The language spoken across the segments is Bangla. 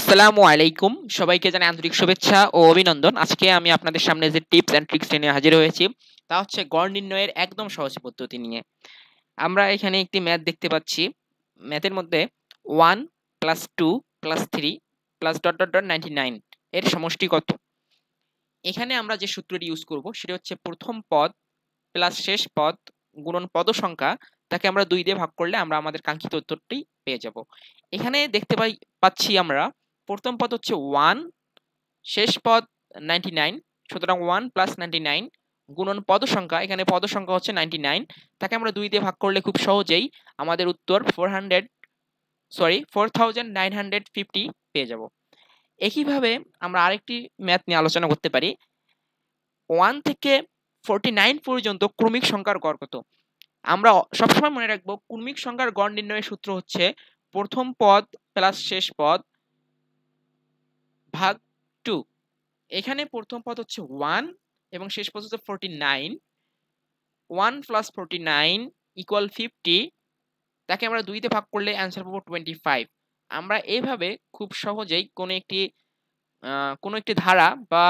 আসসালামু আলাইকুম সবাইকে জানাই আন্তরিক শুভেচ্ছা ও অভিনন্দন আজকে আমি আপনাদের সামনে যে টিপস অ্যান্ড ট্রিক্স নিয়ে হাজির হয়েছি তা হচ্ছে গড় নির্ণয়ের একদম সহজ পদ্ধতি নিয়ে আমরা এখানে একটি ম্যাথ দেখতে পাচ্ছি ম্যাথের মধ্যে one plus two plus three plus dot dot dot ninety nine এর সমষ্টি কত এখানে আমরা যে সূত্রটি ইউজ করব সেটা হচ্ছে প্রথম পদ প্লাস শেষ পদ গুণন পদ সংখ্যা তাকে আমরা দুই দিয়ে ভাগ করলে আমরা আমাদের কাঙ্ক্ষিত উত্তরটি পেয়ে যাব এখানে দেখতে পাই পাচ্ছি আমরা প্রথম পদ হচ্ছে ওয়ান শেষ পদ নাইনটি নাইন সুতরাং ওয়ান প্লাস নাইনটি নাইন গুণন পদসংখ্যা এখানে পদসংখ্যা হচ্ছে নাইনটি নাইন তাকে আমরা দুই দিয়ে ভাগ করলে খুব সহজেই আমাদের উত্তর four hundred sorry four thousand nine hundred fifty পেয়ে যাব একইভাবে আমরা আরেকটি ম্যাথ নিয়ে আলোচনা করতে পারি ওয়ান থেকে ফোরটি নাইন পর্যন্ত ক্রমিক সংখ্যার গড় কত আমরা সবসময় মনে রাখবো ক্রমিক সংখ্যার গড় নির্ণয়ের সূত্র হচ্ছে প্রথম পদ প্লাস শেষ পদ ভাগ টু এখানে প্রথম পদ হচ্ছে ওয়ান এবং শেষ পদ হচ্ছে forty nine one plus forty nine equal fifty তাকে আমরা দুইতে ভাগ করলে অ্যান্সার পাবো টোয়েন্টি ফাইভ আমরা এইভাবে খুব সহজেই কোনো একটি কোনো একটি ধারা বা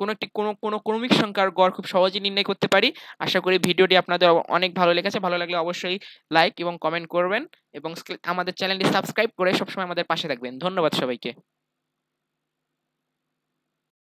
কোনো একটি কোনো কোনো ক্রমিক সংখ্যার গড় খুব সহজেই নির্ণয় করতে পারি আশা করি ভিডিওটি আপনাদের অনেক ভালো লেগেছে ভালো লাগলে অবশ্যই লাইক এবং কমেন্ট করবেন এবং আমাদের চ্যানেলটি সাবস্ক্রাইব করে সবসময় আমাদের পাশে থাকবেন ধন্যবাদ সবাইকে